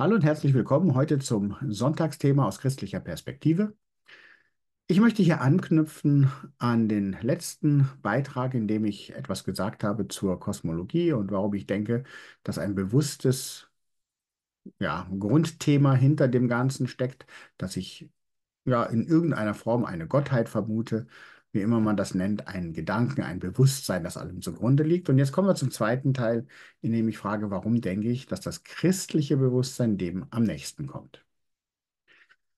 Hallo und herzlich willkommen heute zum Sonntagsthema aus christlicher Perspektive. Ich möchte hier anknüpfen an den letzten Beitrag, in dem ich etwas gesagt habe zur Kosmologie und warum ich denke, dass ein bewusstes ja, Grundthema hinter dem Ganzen steckt, dass ich ja in irgendeiner Form eine Gottheit vermute, wie immer man das nennt, einen Gedanken, ein Bewusstsein, das allem zugrunde liegt. Und jetzt kommen wir zum zweiten Teil, in dem ich frage, warum denke ich, dass das christliche Bewusstsein dem am nächsten kommt.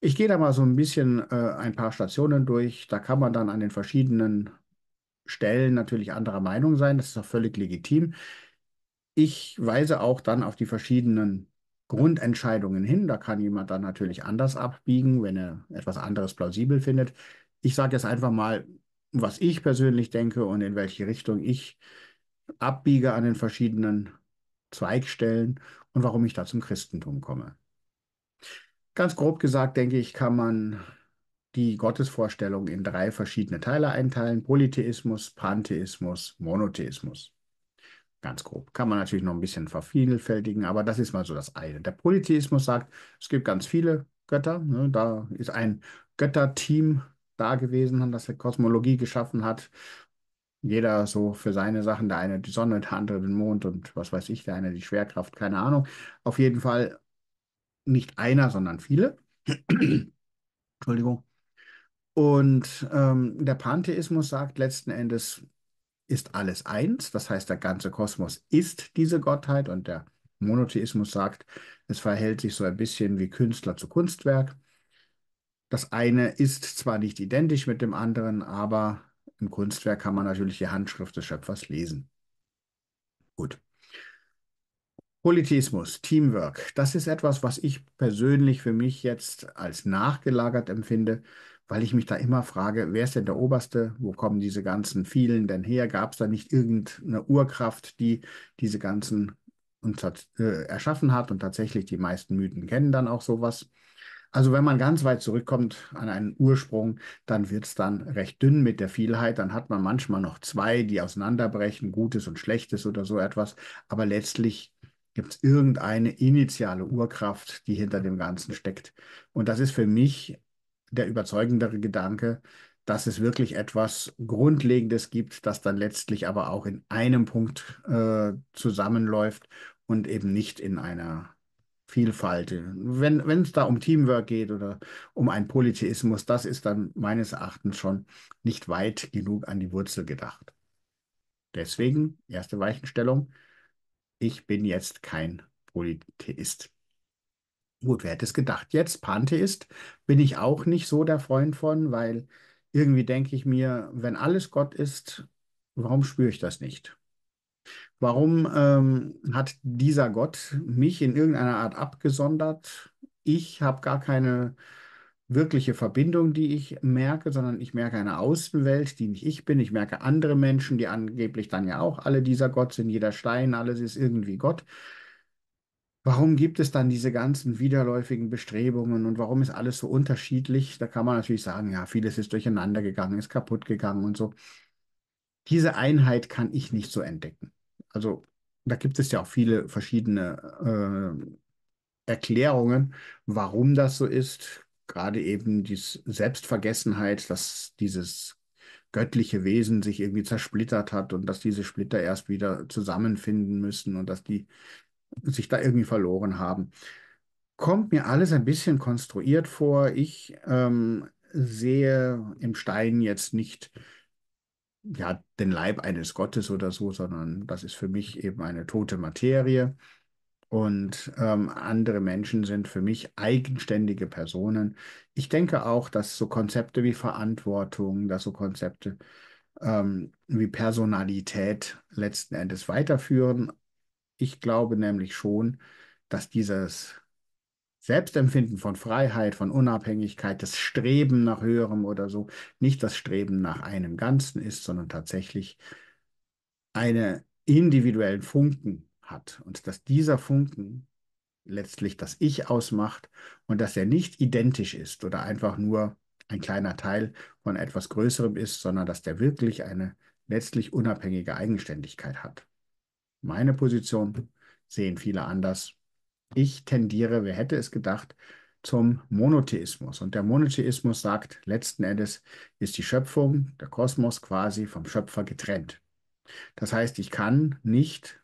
Ich gehe da mal so ein bisschen äh, ein paar Stationen durch. Da kann man dann an den verschiedenen Stellen natürlich anderer Meinung sein. Das ist auch völlig legitim. Ich weise auch dann auf die verschiedenen Grundentscheidungen hin. Da kann jemand dann natürlich anders abbiegen, wenn er etwas anderes plausibel findet. Ich sage jetzt einfach mal, was ich persönlich denke und in welche Richtung ich abbiege an den verschiedenen Zweigstellen und warum ich da zum Christentum komme. Ganz grob gesagt, denke ich, kann man die Gottesvorstellung in drei verschiedene Teile einteilen. Polytheismus, Pantheismus, Monotheismus. Ganz grob. Kann man natürlich noch ein bisschen vervielfältigen, aber das ist mal so das eine. Der Polytheismus sagt, es gibt ganz viele Götter. Ne? Da ist ein Götterteam da gewesen, das die Kosmologie geschaffen hat. Jeder so für seine Sachen, der eine die Sonne, der andere den Mond und was weiß ich, der eine die Schwerkraft, keine Ahnung. Auf jeden Fall nicht einer, sondern viele. Entschuldigung. Und ähm, der Pantheismus sagt letzten Endes, ist alles eins. Das heißt, der ganze Kosmos ist diese Gottheit und der Monotheismus sagt, es verhält sich so ein bisschen wie Künstler zu Kunstwerk. Das eine ist zwar nicht identisch mit dem anderen, aber im Kunstwerk kann man natürlich die Handschrift des Schöpfers lesen. Gut. Politismus, Teamwork, das ist etwas, was ich persönlich für mich jetzt als nachgelagert empfinde, weil ich mich da immer frage, wer ist denn der Oberste? Wo kommen diese ganzen vielen denn her? Gab es da nicht irgendeine Urkraft, die diese ganzen und, äh, erschaffen hat? Und tatsächlich, die meisten Mythen kennen dann auch sowas. Also wenn man ganz weit zurückkommt an einen Ursprung, dann wird es dann recht dünn mit der Vielheit. Dann hat man manchmal noch zwei, die auseinanderbrechen, Gutes und Schlechtes oder so etwas. Aber letztlich gibt es irgendeine initiale Urkraft, die hinter dem Ganzen steckt. Und das ist für mich der überzeugendere Gedanke, dass es wirklich etwas Grundlegendes gibt, das dann letztlich aber auch in einem Punkt äh, zusammenläuft und eben nicht in einer Vielfalt. Wenn es da um Teamwork geht oder um einen Polytheismus, das ist dann meines Erachtens schon nicht weit genug an die Wurzel gedacht. Deswegen, erste Weichenstellung, ich bin jetzt kein Polytheist. Gut, wer hätte es gedacht? Jetzt Pantheist bin ich auch nicht so der Freund von, weil irgendwie denke ich mir, wenn alles Gott ist, warum spüre ich das nicht? Warum ähm, hat dieser Gott mich in irgendeiner Art abgesondert? Ich habe gar keine wirkliche Verbindung, die ich merke, sondern ich merke eine Außenwelt, die nicht ich bin. Ich merke andere Menschen, die angeblich dann ja auch alle dieser Gott sind, jeder Stein, alles ist irgendwie Gott. Warum gibt es dann diese ganzen widerläufigen Bestrebungen und warum ist alles so unterschiedlich? Da kann man natürlich sagen, ja, vieles ist durcheinander gegangen, ist kaputt gegangen und so. Diese Einheit kann ich nicht so entdecken. Also da gibt es ja auch viele verschiedene äh, Erklärungen, warum das so ist gerade eben die Selbstvergessenheit, dass dieses göttliche Wesen sich irgendwie zersplittert hat und dass diese Splitter erst wieder zusammenfinden müssen und dass die sich da irgendwie verloren haben. Kommt mir alles ein bisschen konstruiert vor. Ich ähm, sehe im Stein jetzt nicht ja, den Leib eines Gottes oder so, sondern das ist für mich eben eine tote Materie und ähm, andere Menschen sind für mich eigenständige Personen. Ich denke auch, dass so Konzepte wie Verantwortung, dass so Konzepte ähm, wie Personalität letzten Endes weiterführen. Ich glaube nämlich schon, dass dieses Selbstempfinden von Freiheit, von Unabhängigkeit, das Streben nach höherem oder so, nicht das Streben nach einem Ganzen ist, sondern tatsächlich eine individuellen Funken hat und dass dieser Funken letztlich das Ich ausmacht und dass er nicht identisch ist oder einfach nur ein kleiner Teil von etwas Größerem ist, sondern dass der wirklich eine letztlich unabhängige Eigenständigkeit hat. Meine Position sehen viele anders. Ich tendiere, wer hätte es gedacht, zum Monotheismus. Und der Monotheismus sagt, letzten Endes ist die Schöpfung, der Kosmos quasi vom Schöpfer getrennt. Das heißt, ich kann nicht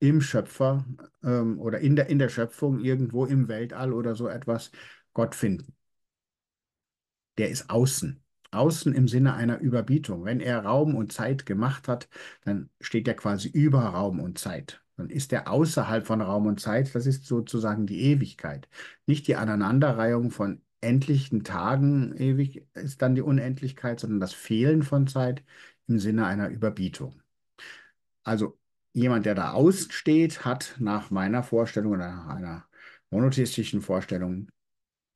im Schöpfer ähm, oder in der, in der Schöpfung irgendwo im Weltall oder so etwas Gott finden. Der ist außen. Außen im Sinne einer Überbietung. Wenn er Raum und Zeit gemacht hat, dann steht er quasi über Raum und Zeit. Dann ist er außerhalb von Raum und Zeit. Das ist sozusagen die Ewigkeit. Nicht die Aneinanderreihung von endlichen Tagen ewig ist dann die Unendlichkeit, sondern das Fehlen von Zeit im Sinne einer Überbietung. Also jemand, der da aussteht, hat nach meiner Vorstellung oder nach einer monotheistischen Vorstellung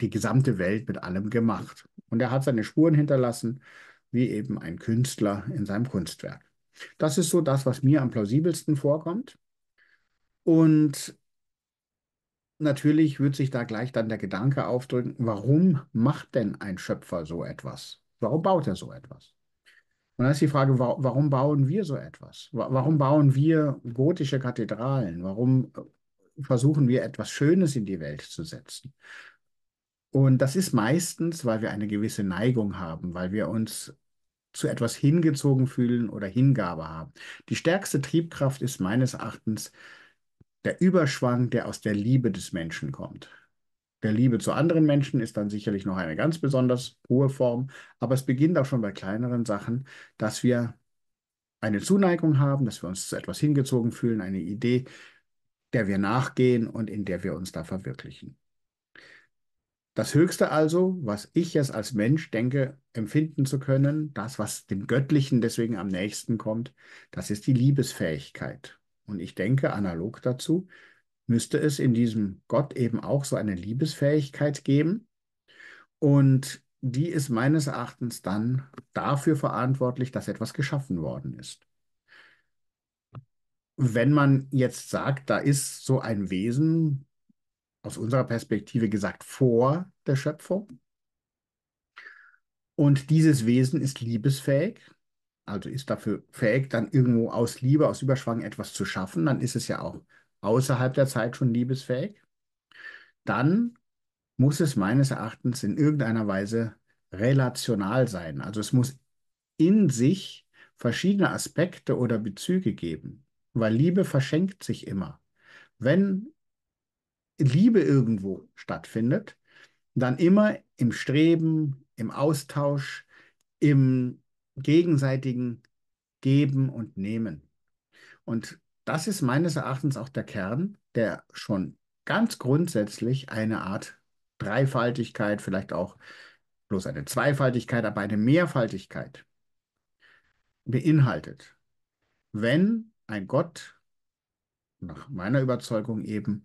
die gesamte Welt mit allem gemacht. Und er hat seine Spuren hinterlassen, wie eben ein Künstler in seinem Kunstwerk. Das ist so das, was mir am plausibelsten vorkommt. Und natürlich wird sich da gleich dann der Gedanke aufdrücken, warum macht denn ein Schöpfer so etwas? Warum baut er so etwas? Und dann ist die Frage, warum bauen wir so etwas? Warum bauen wir gotische Kathedralen? Warum äh, versuchen wir etwas Schönes in die Welt zu setzen? Und das ist meistens, weil wir eine gewisse Neigung haben, weil wir uns zu etwas hingezogen fühlen oder Hingabe haben. Die stärkste Triebkraft ist meines Erachtens der Überschwang, der aus der Liebe des Menschen kommt. Der Liebe zu anderen Menschen ist dann sicherlich noch eine ganz besonders hohe Form, aber es beginnt auch schon bei kleineren Sachen, dass wir eine Zuneigung haben, dass wir uns zu etwas hingezogen fühlen, eine Idee, der wir nachgehen und in der wir uns da verwirklichen. Das Höchste also, was ich jetzt als Mensch denke, empfinden zu können, das, was dem Göttlichen deswegen am nächsten kommt, das ist die Liebesfähigkeit. Und ich denke analog dazu, müsste es in diesem Gott eben auch so eine Liebesfähigkeit geben. Und die ist meines Erachtens dann dafür verantwortlich, dass etwas geschaffen worden ist. Wenn man jetzt sagt, da ist so ein Wesen, aus unserer Perspektive gesagt, vor der Schöpfung, und dieses Wesen ist liebesfähig, also ist dafür fähig, dann irgendwo aus Liebe, aus Überschwang etwas zu schaffen, dann ist es ja auch außerhalb der Zeit schon liebesfähig, dann muss es meines Erachtens in irgendeiner Weise relational sein. Also es muss in sich verschiedene Aspekte oder Bezüge geben, weil Liebe verschenkt sich immer. Wenn Liebe irgendwo stattfindet, dann immer im Streben, im Austausch, im gegenseitigen Geben und Nehmen. Und das ist meines Erachtens auch der Kern, der schon ganz grundsätzlich eine Art Dreifaltigkeit, vielleicht auch bloß eine Zweifaltigkeit, aber eine Mehrfaltigkeit beinhaltet. Wenn ein Gott, nach meiner Überzeugung eben,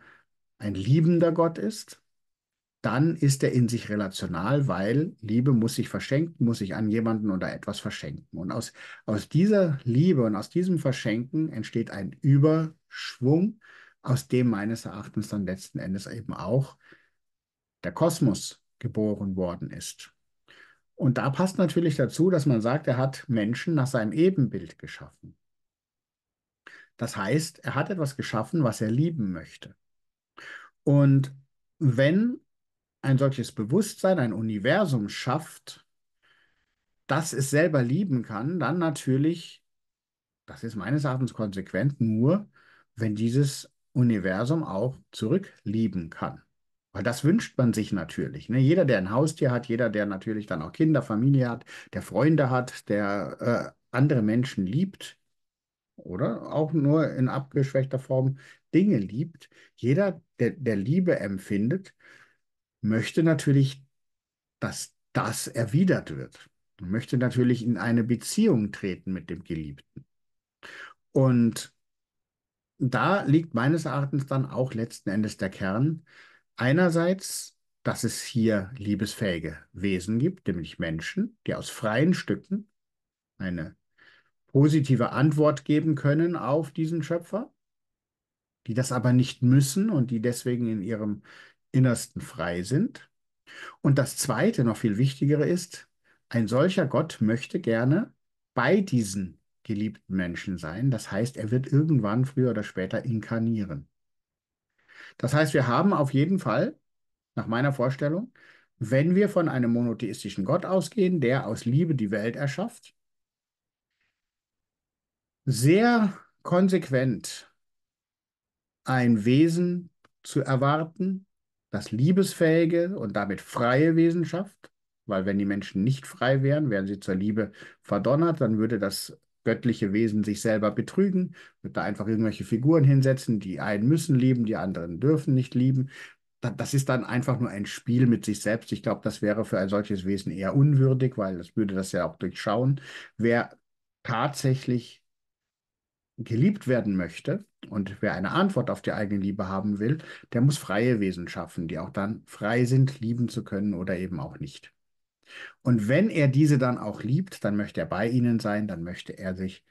ein liebender Gott ist, dann ist er in sich relational, weil Liebe muss sich verschenken, muss sich an jemanden oder etwas verschenken. Und aus, aus dieser Liebe und aus diesem Verschenken entsteht ein Überschwung, aus dem meines Erachtens dann letzten Endes eben auch der Kosmos geboren worden ist. Und da passt natürlich dazu, dass man sagt, er hat Menschen nach seinem Ebenbild geschaffen. Das heißt, er hat etwas geschaffen, was er lieben möchte. Und wenn ein solches Bewusstsein, ein Universum schafft, das es selber lieben kann, dann natürlich, das ist meines Erachtens konsequent, nur wenn dieses Universum auch zurücklieben kann. Weil das wünscht man sich natürlich. Ne? Jeder, der ein Haustier hat, jeder, der natürlich dann auch Kinder, Familie hat, der Freunde hat, der äh, andere Menschen liebt oder auch nur in abgeschwächter Form Dinge liebt, jeder, der, der Liebe empfindet, möchte natürlich, dass das erwidert wird. Möchte natürlich in eine Beziehung treten mit dem Geliebten. Und da liegt meines Erachtens dann auch letzten Endes der Kern. Einerseits, dass es hier liebesfähige Wesen gibt, nämlich Menschen, die aus freien Stücken eine positive Antwort geben können auf diesen Schöpfer, die das aber nicht müssen und die deswegen in ihrem Innersten frei sind. Und das Zweite, noch viel wichtigere ist, ein solcher Gott möchte gerne bei diesen geliebten Menschen sein. Das heißt, er wird irgendwann früher oder später inkarnieren. Das heißt, wir haben auf jeden Fall, nach meiner Vorstellung, wenn wir von einem monotheistischen Gott ausgehen, der aus Liebe die Welt erschafft, sehr konsequent ein Wesen zu erwarten, das liebesfähige und damit freie Wesen schafft, weil wenn die Menschen nicht frei wären, wären sie zur Liebe verdonnert, dann würde das göttliche Wesen sich selber betrügen, würde da einfach irgendwelche Figuren hinsetzen, die einen müssen lieben, die anderen dürfen nicht lieben. Das ist dann einfach nur ein Spiel mit sich selbst. Ich glaube, das wäre für ein solches Wesen eher unwürdig, weil das würde das ja auch durchschauen. Wer tatsächlich geliebt werden möchte und wer eine Antwort auf die eigene Liebe haben will, der muss freie Wesen schaffen, die auch dann frei sind, lieben zu können oder eben auch nicht. Und wenn er diese dann auch liebt, dann möchte er bei ihnen sein, dann möchte er sich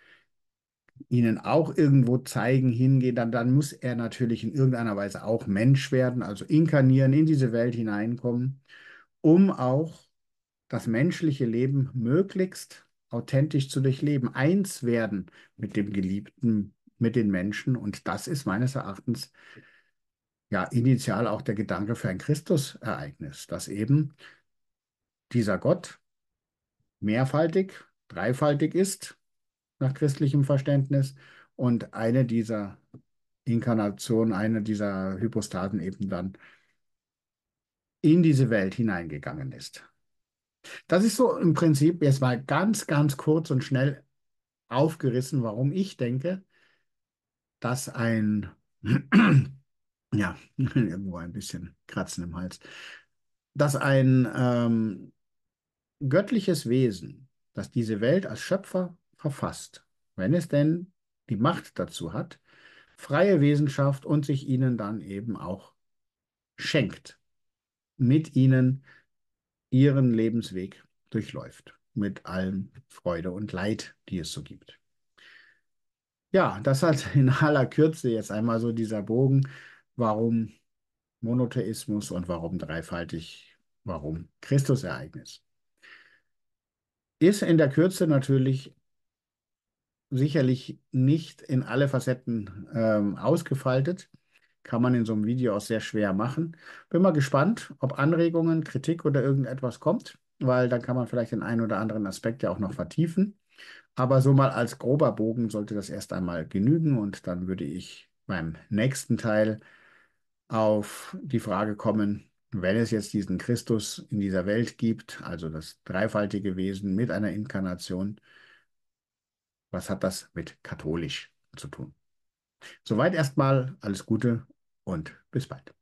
ihnen auch irgendwo zeigen, hingehen, dann, dann muss er natürlich in irgendeiner Weise auch Mensch werden, also inkarnieren, in diese Welt hineinkommen, um auch das menschliche Leben möglichst authentisch zu durchleben, eins werden mit dem Geliebten, mit den Menschen. Und das ist meines Erachtens ja initial auch der Gedanke für ein Christusereignis, dass eben dieser Gott mehrfaltig, dreifaltig ist, nach christlichem Verständnis, und eine dieser Inkarnationen, eine dieser Hypostaten eben dann in diese Welt hineingegangen ist. Das ist so im Prinzip jetzt mal ganz, ganz kurz und schnell aufgerissen, warum ich denke, dass ein, ja, irgendwo ein bisschen Kratzen im Hals, dass ein ähm, göttliches Wesen, das diese Welt als Schöpfer verfasst, wenn es denn die Macht dazu hat, freie Wesen schafft und sich ihnen dann eben auch schenkt, mit ihnen ihren Lebensweg durchläuft, mit allem Freude und Leid, die es so gibt. Ja, das hat in aller Kürze jetzt einmal so dieser Bogen, warum Monotheismus und warum dreifaltig, warum Christusereignis. Ist in der Kürze natürlich sicherlich nicht in alle Facetten ähm, ausgefaltet, kann man in so einem Video auch sehr schwer machen. Bin mal gespannt, ob Anregungen, Kritik oder irgendetwas kommt, weil dann kann man vielleicht den einen oder anderen Aspekt ja auch noch vertiefen. Aber so mal als grober Bogen sollte das erst einmal genügen und dann würde ich beim nächsten Teil auf die Frage kommen, wenn es jetzt diesen Christus in dieser Welt gibt, also das dreifaltige Wesen mit einer Inkarnation, was hat das mit katholisch zu tun? Soweit erstmal alles Gute und bis bald.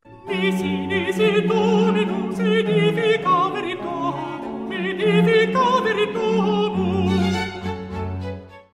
Medici,